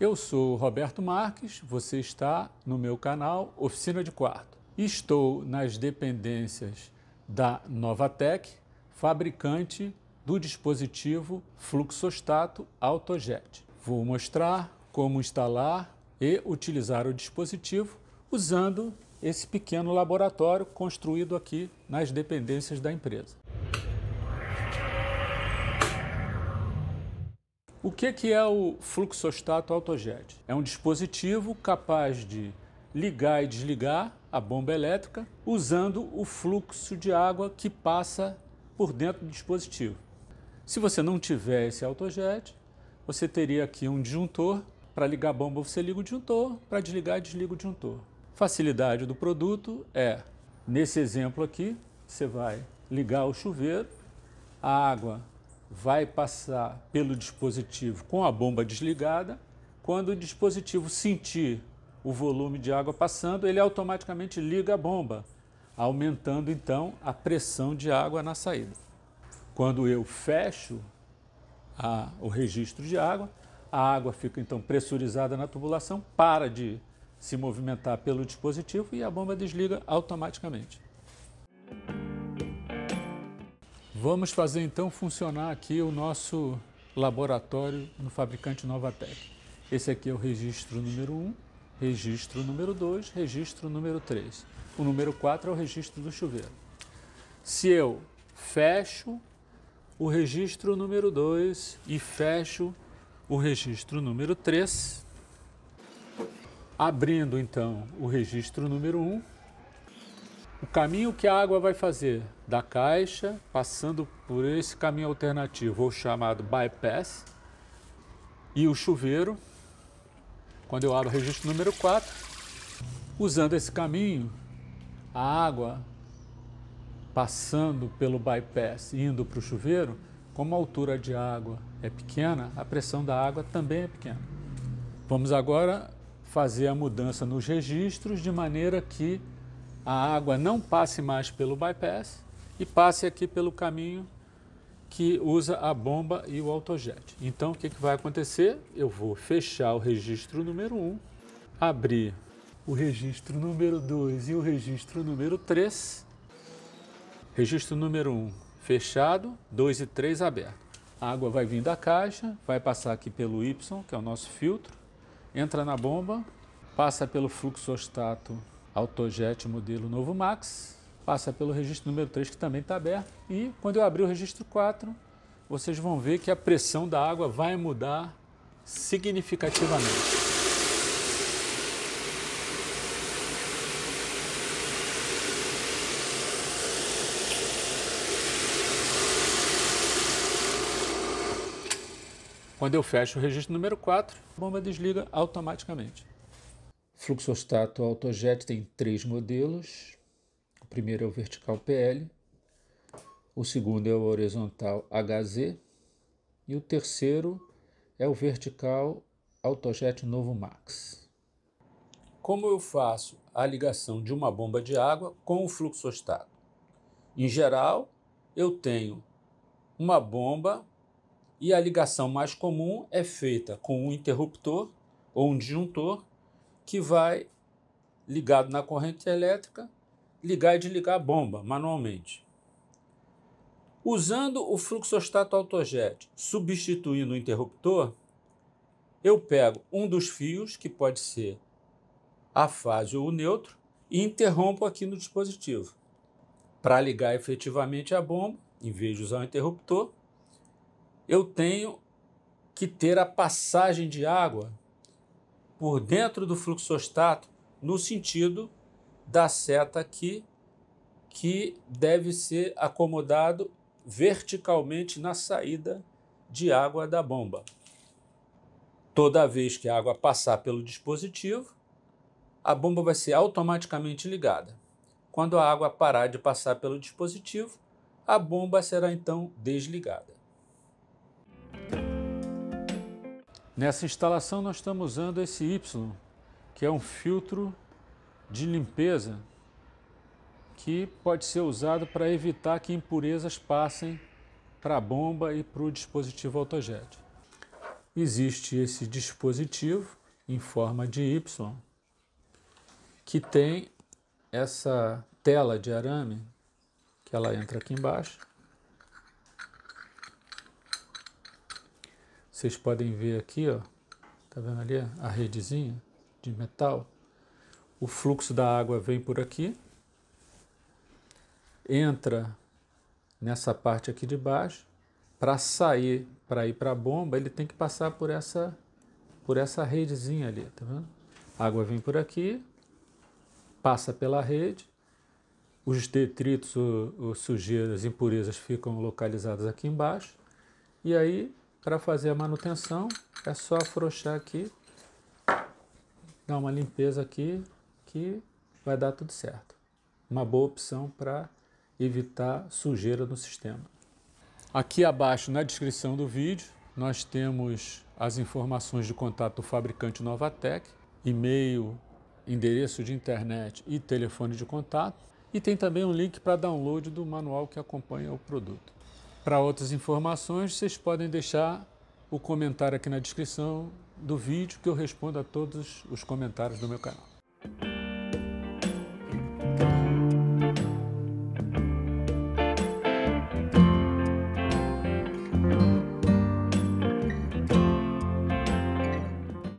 Eu sou Roberto Marques, você está no meu canal Oficina de Quarto. Estou nas dependências da Novatec, fabricante do dispositivo fluxostato AutoJet. Vou mostrar como instalar e utilizar o dispositivo usando esse pequeno laboratório construído aqui nas dependências da empresa. O que, é o fluxostato autojet? É um dispositivo capaz de ligar e desligar a bomba elétrica usando o fluxo de água que passa por dentro do dispositivo. Se você não tiver esse autojet, você teria aqui um disjuntor. Para ligar a bomba, você liga o disjuntor. Para desligar, desliga o disjuntor. Facilidade do produto é, nesse exemplo aqui, você vai ligar o chuveiro, a água vai passar pelo dispositivo com a bomba desligada. Quando o dispositivo sentir o volume de água passando, ele automaticamente liga a bomba, aumentando então a pressão de água na saída. Quando eu fecho a, o registro de água, a água fica então pressurizada na tubulação, para de se movimentar pelo dispositivo e a bomba desliga automaticamente. Vamos fazer então funcionar aqui o nosso laboratório no fabricante Novatec. Esse aqui é o registro número 1, registro número 2, registro número 3. O número 4 é o registro do chuveiro. Se eu fecho o registro número 2 e fecho o registro número 3, abrindo então o registro número 1, o caminho que a água vai fazer da caixa, passando por esse caminho alternativo, ou chamado bypass, e o chuveiro, quando eu abro o registro número 4, usando esse caminho, a água passando pelo bypass, indo para o chuveiro, como a altura de água é pequena, a pressão da água também é pequena. Vamos agora fazer a mudança nos registros de maneira que a água não passe mais pelo bypass e passe aqui pelo caminho que usa a bomba e o autojet. Então, o que, que vai acontecer? Eu vou fechar o registro número 1, abrir o registro número 2 e o registro número 3. Registro número 1 fechado, 2 e 3 aberto. A água vai vir da caixa, vai passar aqui pelo Y, que é o nosso filtro, entra na bomba, passa pelo fluxostato Autojet modelo novo Max, passa pelo registro número 3 que também está aberto e quando eu abrir o registro 4, vocês vão ver que a pressão da água vai mudar significativamente. Quando eu fecho o registro número 4, a bomba desliga automaticamente. Fluxostato AutoJet tem três modelos. O primeiro é o vertical PL, o segundo é o horizontal HZ e o terceiro é o vertical AutoJet Novo Max. Como eu faço a ligação de uma bomba de água com o fluxostato? Em geral, eu tenho uma bomba e a ligação mais comum é feita com um interruptor ou um disjuntor que vai, ligado na corrente elétrica, ligar e desligar a bomba manualmente. Usando o fluxostato autojet substituindo o interruptor, eu pego um dos fios, que pode ser a fase ou o neutro, e interrompo aqui no dispositivo. Para ligar efetivamente a bomba, em vez de usar o interruptor, eu tenho que ter a passagem de água por dentro do fluxostato no sentido da seta aqui, que deve ser acomodado verticalmente na saída de água da bomba. Toda vez que a água passar pelo dispositivo, a bomba vai ser automaticamente ligada. Quando a água parar de passar pelo dispositivo, a bomba será então desligada. Nessa instalação nós estamos usando esse Y, que é um filtro de limpeza que pode ser usado para evitar que impurezas passem para a bomba e para o dispositivo autojet. Existe esse dispositivo em forma de Y que tem essa tela de arame que ela entra aqui embaixo Vocês podem ver aqui, ó, tá vendo ali a redezinha de metal? O fluxo da água vem por aqui, entra nessa parte aqui de baixo, para sair, para ir para a bomba, ele tem que passar por essa por essa redezinha ali, tá vendo? A água vem por aqui, passa pela rede, os detritos, o, o sujeiras, impurezas ficam localizadas aqui embaixo, e aí para fazer a manutenção, é só afrouxar aqui, dar uma limpeza aqui, que vai dar tudo certo. Uma boa opção para evitar sujeira no sistema. Aqui abaixo, na descrição do vídeo, nós temos as informações de contato do fabricante Novatec, e-mail, endereço de internet e telefone de contato. E tem também um link para download do manual que acompanha o produto. Para outras informações, vocês podem deixar o comentário aqui na descrição do vídeo que eu respondo a todos os comentários do meu canal.